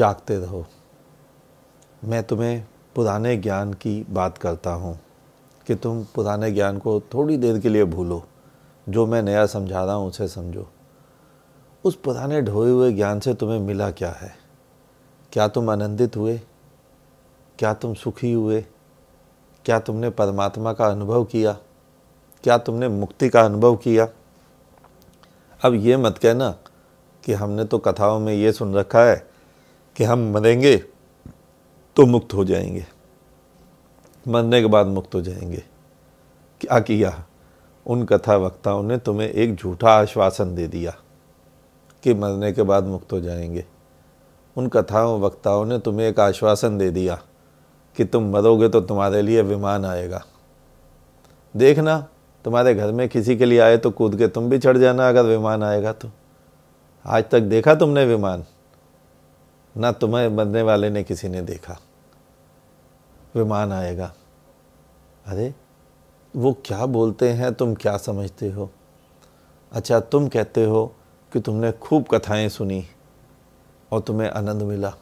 जागते रहो मैं तुम्हें पुराने ज्ञान की बात करता हूँ कि तुम पुराने ज्ञान को थोड़ी देर के लिए भूलो जो मैं नया समझा रहा हूँ उसे समझो उस पुराने ढोए हुए ज्ञान से तुम्हें मिला क्या है क्या तुम आनंदित हुए क्या तुम सुखी हुए क्या तुमने परमात्मा का अनुभव किया क्या तुमने मुक्ति का अनुभव किया अब ये मत कहना कि हमने तो कथाओं में ये सुन रखा है कि हम मरेंगे तो मुक्त हो जाएंगे मरने के बाद मुक्त हो जाएंगे क्या किया उन कथा वक्ताओं ने तुम्हें एक झूठा आश्वासन दे दिया कि मरने के बाद मुक्त हो जाएंगे उन कथाओं वक्ताओं ने तुम्हें एक आश्वासन दे दिया कि तुम मरोगे तो तुम्हारे लिए विमान आएगा देखना तुम्हारे घर में किसी के लिए आए तो कूद के तुम भी चढ़ जाना अगर विमान आएगा तो आज तक देखा तुमने विमान ना तुम्हें मरने वाले ने किसी ने देखा विमान आएगा अरे वो क्या बोलते हैं तुम क्या समझते हो अच्छा तुम कहते हो कि तुमने खूब कथाएं सुनी और तुम्हें आनंद मिला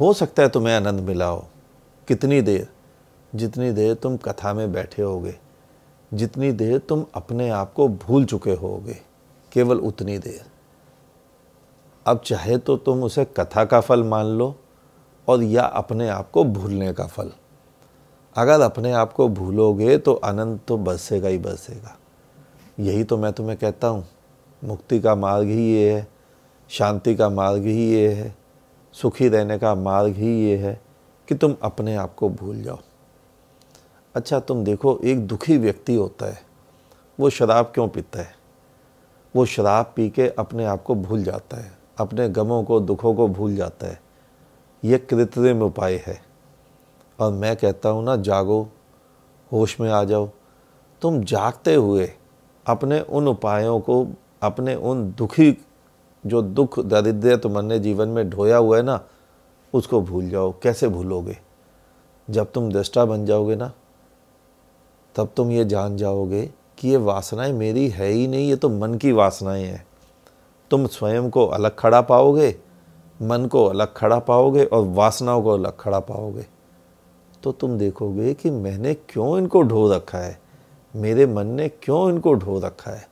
हो सकता है तुम्हें आनंद मिला हो कितनी देर जितनी देर तुम कथा में बैठे होगे जितनी देर तुम अपने आप को भूल चुके होगे केवल उतनी देर अब चाहे तो तुम उसे कथा का फल मान लो और या अपने आप को भूलने का फल अगर अपने आप को भूलोगे तो आनंद तो बसेगा ही बसेगा यही तो मैं तुम्हें कहता हूँ मुक्ति का मार्ग ही ये है शांति का मार्ग ही ये है सुखी रहने का मार्ग ही ये है कि तुम अपने आप को भूल जाओ अच्छा तुम देखो एक दुखी व्यक्ति होता है वो शराब क्यों पीता है वो शराब पी के अपने आप को भूल जाता है अपने गमों को दुखों को भूल जाता है ये कृत्रिम उपाय है और मैं कहता हूँ ना जागो होश में आ जाओ तुम जागते हुए अपने उन उपायों को अपने उन दुखी जो दुख दरिद्र तुमने जीवन में ढोया हुआ है ना उसको भूल जाओ कैसे भूलोगे जब तुम दृष्टा बन जाओगे ना तब तुम ये जान जाओगे कि ये वासनाएं मेरी है ही नहीं ये तो मन की वासनाएं हैं तुम स्वयं को अलग खड़ा पाओगे मन को अलग खड़ा पाओगे और वासनाओं को अलग खड़ा पाओगे तो तुम देखोगे कि मैंने क्यों इनको ढो रखा है मेरे मन ने क्यों इनको ढो रखा है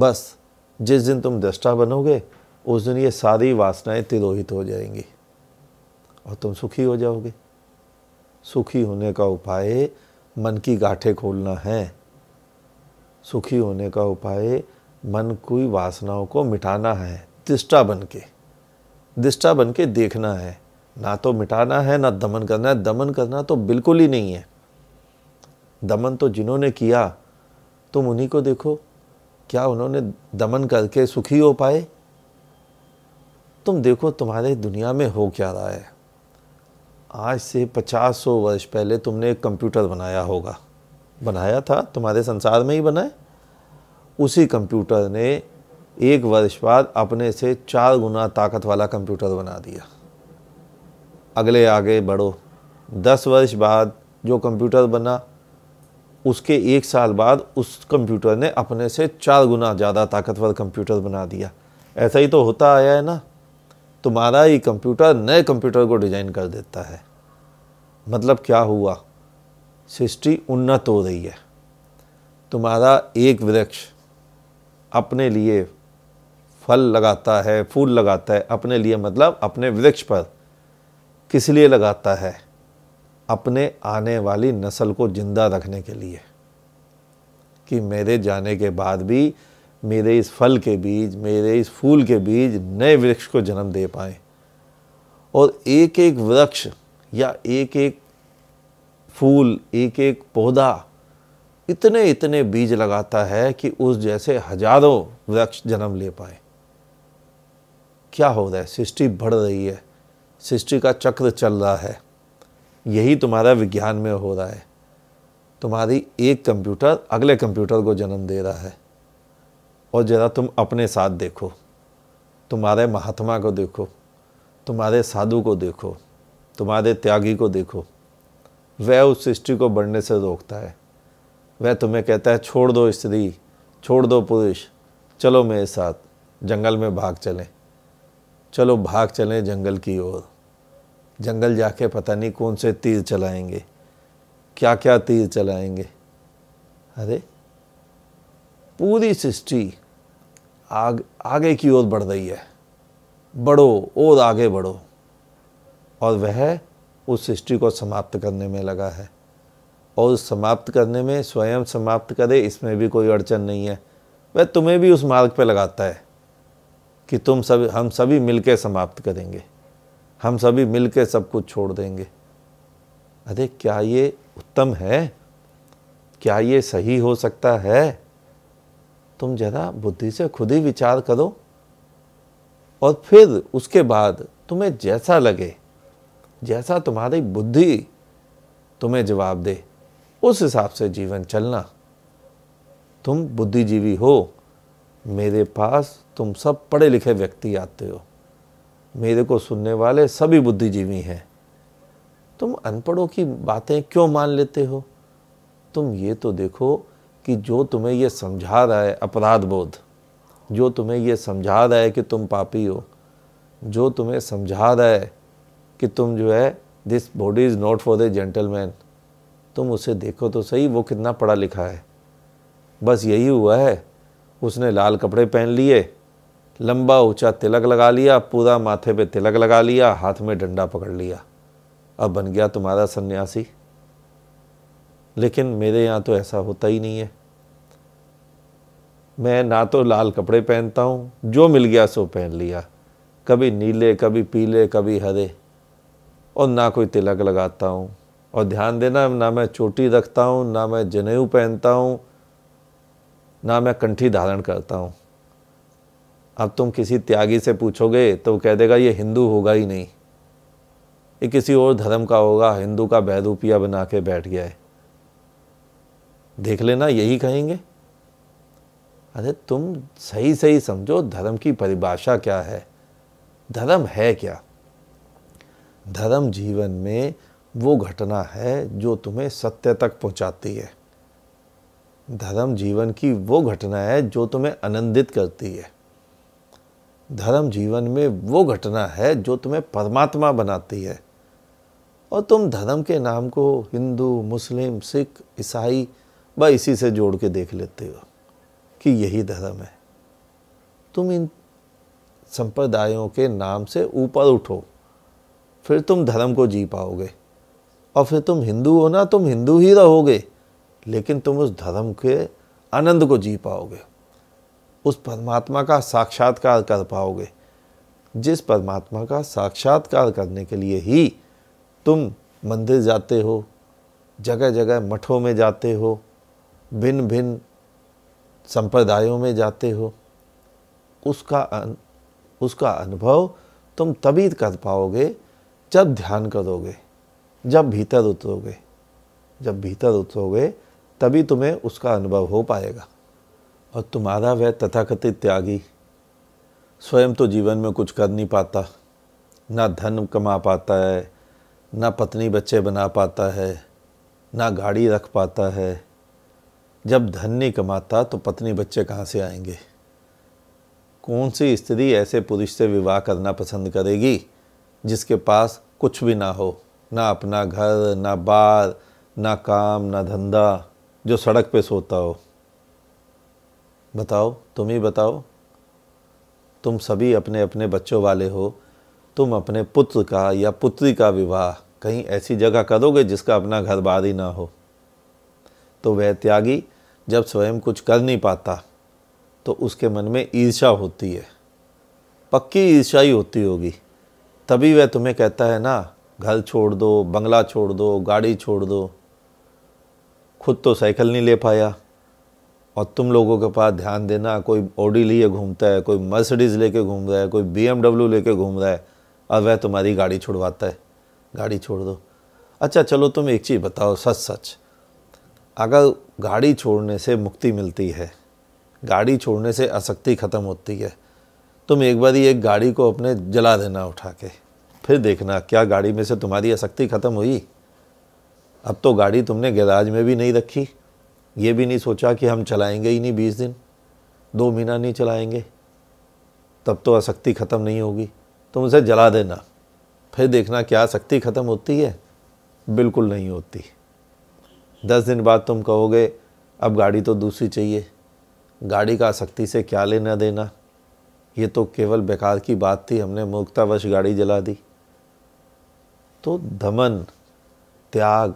बस जिस दिन तुम दृष्टा बनोगे उस दिन ये सारी वासनाएं तिरोहित हो जाएंगी और तुम सुखी हो जाओगे सुखी होने का उपाय मन की गाठे खोलना है सुखी होने का उपाय मन की वासनाओं को मिटाना है दिष्टा बन के दिष्टा बन के देखना है ना तो मिटाना है ना दमन करना है दमन करना तो बिल्कुल ही नहीं है दमन तो जिन्होंने किया तुम उन्हीं को देखो क्या उन्होंने दमन करके सुखी हो पाए तुम देखो तुम्हारे दुनिया में हो क्या रहा है आज से पचास सौ वर्ष पहले तुमने एक कंप्यूटर बनाया होगा बनाया था तुम्हारे संसार में ही बनाए उसी कंप्यूटर ने एक वर्ष बाद अपने से चार गुना ताकत वाला कंप्यूटर बना दिया अगले आगे बढ़ो दस वर्ष बाद जो कंप्यूटर बना उसके एक साल बाद उस कंप्यूटर ने अपने से चार गुना ज़्यादा ताकतवर कंप्यूटर बना दिया ऐसा ही तो होता आया है ना तुम्हारा ही कंप्यूटर नए कंप्यूटर को डिज़ाइन कर देता है मतलब क्या हुआ सृष्टि उन्नत हो रही है तुम्हारा एक वृक्ष अपने लिए फल लगाता है फूल लगाता है अपने लिए मतलब अपने वृक्ष पर किस लिए लगाता है अपने आने वाली नस्ल को ज़िंदा रखने के लिए कि मेरे जाने के बाद भी मेरे इस फल के बीज मेरे इस फूल के बीज नए वृक्ष को जन्म दे पाएँ और एक एक वृक्ष या एक एक फूल एक एक पौधा इतने इतने बीज लगाता है कि उस जैसे हजारों वृक्ष जन्म ले पाए क्या हो रहा है सृष्टि बढ़ रही है सृष्टि का चक्र चल रहा है यही तुम्हारा विज्ञान में हो रहा है तुम्हारी एक कंप्यूटर अगले कंप्यूटर को जन्म दे रहा है और ज़रा तुम अपने साथ देखो तुम्हारे महात्मा को देखो तुम्हारे साधु को देखो तुम्हारे त्यागी को देखो वह उस सृष्टि को बढ़ने से रोकता है वह तुम्हें कहता है छोड़ दो स्त्री छोड़ दो पुरुष चलो मेरे साथ जंगल में भाग चलें चलो भाग चलें जंगल की ओर जंगल जाके पता नहीं कौन से तीर चलाएंगे क्या क्या तीर चलाएंगे अरे पूरी सृष्टि आग आगे की ओर बढ़ रही है बढ़ो और आगे बढ़ो और वह उस सृष्टि को समाप्त करने में लगा है और समाप्त करने में स्वयं समाप्त करे इसमें भी कोई अड़चन नहीं है वह तुम्हें भी उस मार्ग पर लगाता है कि तुम सब हम सभी मिलकर समाप्त करेंगे हम सभी मिलकर सब कुछ छोड़ देंगे अरे क्या ये उत्तम है क्या ये सही हो सकता है तुम जरा बुद्धि से खुद ही विचार करो और फिर उसके बाद तुम्हें जैसा लगे जैसा तुम्हारी बुद्धि तुम्हें जवाब दे उस हिसाब से जीवन चलना तुम बुद्धिजीवी हो मेरे पास तुम सब पढ़े लिखे व्यक्ति आते हो मेरे को सुनने वाले सभी बुद्धिजीवी हैं तुम अनपढ़ों की बातें क्यों मान लेते हो तुम ये तो देखो कि जो तुम्हें ये समझा रहा है अपराध बोध जो तुम्हें ये समझा रहा है कि तुम पापी हो जो तुम्हें समझा रहा है कि तुम जो है this body is not for the gentleman तुम उसे देखो तो सही वो कितना पढ़ा लिखा है बस यही हुआ है उसने लाल कपड़े पहन लिए लंबा ऊंचा तिलक लगा लिया पूरा माथे पे तिलक लगा लिया हाथ में डंडा पकड़ लिया अब बन गया तुम्हारा सन्यासी लेकिन मेरे यहाँ तो ऐसा होता ही नहीं है मैं ना तो लाल कपड़े पहनता हूँ जो मिल गया सो पहन लिया कभी नीले कभी पीले कभी हरे और ना कोई तिलक लगाता हूँ और ध्यान देना ना मैं चोटी रखता हूँ ना मैं जनेऊ पहनता हूँ ना मैं कंठी धारण करता हूँ अब तुम किसी त्यागी से पूछोगे तो कह देगा ये हिंदू होगा ही नहीं ये किसी और धर्म का होगा हिंदू का बैरूपिया बना के बैठ गया है देख लेना यही कहेंगे अरे तुम सही सही समझो धर्म की परिभाषा क्या है धर्म है क्या धर्म जीवन में वो घटना है जो तुम्हें सत्य तक पहुंचाती है धर्म जीवन की वो घटना है जो तुम्हें आनंदित करती है धर्म जीवन में वो घटना है जो तुम्हें परमात्मा बनाती है और तुम धर्म के नाम को हिंदू मुस्लिम सिख ईसाई व इसी से जोड़ के देख लेते हो कि यही धर्म है तुम इन संप्रदायों के नाम से ऊपर उठो फिर तुम धर्म को जी पाओगे और फिर तुम हिंदू हो ना तुम हिंदू ही रहोगे लेकिन तुम उस धर्म के आनंद को जी पाओगे उस परमात्मा का साक्षात्कार कर पाओगे जिस परमात्मा का साक्षात्कार करने के लिए ही तुम मंदिर जाते हो जगह जगह मठों में जाते हो भिन्न भिन्न संप्रदायों में जाते हो उसका अन, उसका अनुभव तुम तभी कर पाओगे जब ध्यान करोगे जब भीतर उतरोगे जब भीतर उतरोगे तभी तुम्हें उसका अनुभव हो पाएगा और तुम्हारा वह तथाकथित त्यागी स्वयं तो जीवन में कुछ कर नहीं पाता ना धन कमा पाता है ना पत्नी बच्चे बना पाता है ना गाड़ी रख पाता है जब धन नहीं कमाता तो पत्नी बच्चे कहाँ से आएंगे कौन सी स्त्री ऐसे पुरुष से विवाह करना पसंद करेगी जिसके पास कुछ भी ना हो ना अपना घर ना बार ना काम ना धंधा जो सड़क पे सोता हो बताओ तुम ही बताओ तुम सभी अपने अपने बच्चों वाले हो तुम अपने पुत्र का या पुत्री का विवाह कहीं ऐसी जगह करोगे जिसका अपना घर बार ही ना हो तो वह त्यागी जब स्वयं कुछ कर नहीं पाता तो उसके मन में ईर्षा होती है पक्की ईर्षा ही होती होगी तभी वह तुम्हें कहता है ना घर छोड़ दो बंगला छोड़ दो गाड़ी छोड़ दो खुद तो साइकिल नहीं ले पाया और तुम लोगों के पास ध्यान देना कोई ऑडी लिए घूमता है कोई मर्सिडीज़ लेके घूम रहा है कोई बी लेके घूम रहा है और वह तुम्हारी गाड़ी छुड़वाता है गाड़ी छोड़ दो अच्छा चलो तुम एक चीज़ बताओ सच सच अगर गाड़ी छोड़ने से मुक्ति मिलती है गाड़ी छोड़ने से आसक्ति ख़त्म होती है तुम एक बार ही एक गाड़ी को अपने जला देना उठा के फिर देखना क्या गाड़ी में से तुम्हारी आसक्ति ख़त्म हुई अब तो गाड़ी तुमने गैराज में भी नहीं रखी ये भी नहीं सोचा कि हम चलाएंगे ही नहीं बीस दिन दो महीना नहीं चलाएंगे तब तो आसक्ति ख़त्म नहीं होगी तुम उसे जला देना फिर देखना क्या आसक्ति ख़त्म होती है बिल्कुल नहीं होती दस दिन बाद तुम कहोगे अब गाड़ी तो दूसरी चाहिए गाड़ी का आसक्ति से क्या लेना देना ये तो केवल बेकार की बात थी हमने मूर्खतावश गाड़ी जला दी तो दमन त्याग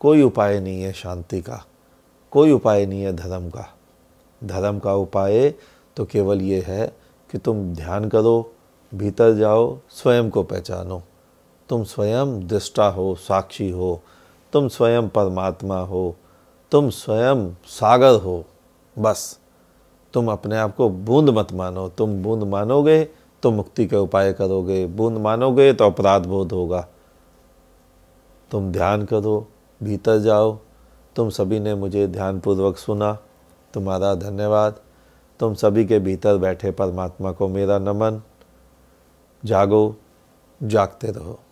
कोई उपाय नहीं है शांति का कोई उपाय नहीं है धर्म का धर्म का उपाय तो केवल ये है कि तुम ध्यान करो भीतर जाओ स्वयं को पहचानो तुम स्वयं दृष्टा हो साक्षी हो तुम स्वयं परमात्मा हो तुम स्वयं सागर हो बस तुम अपने आप को बूंद मत मानो तुम बूंद मानोगे तो मुक्ति के उपाय करोगे बूंद मानोगे तो अपराध बोध होगा तुम ध्यान करो भीतर जाओ तुम सभी ने मुझे ध्यानपूर्वक सुना तुम्हारा धन्यवाद तुम सभी के भीतर बैठे परमात्मा को मेरा नमन जागो जागते रहो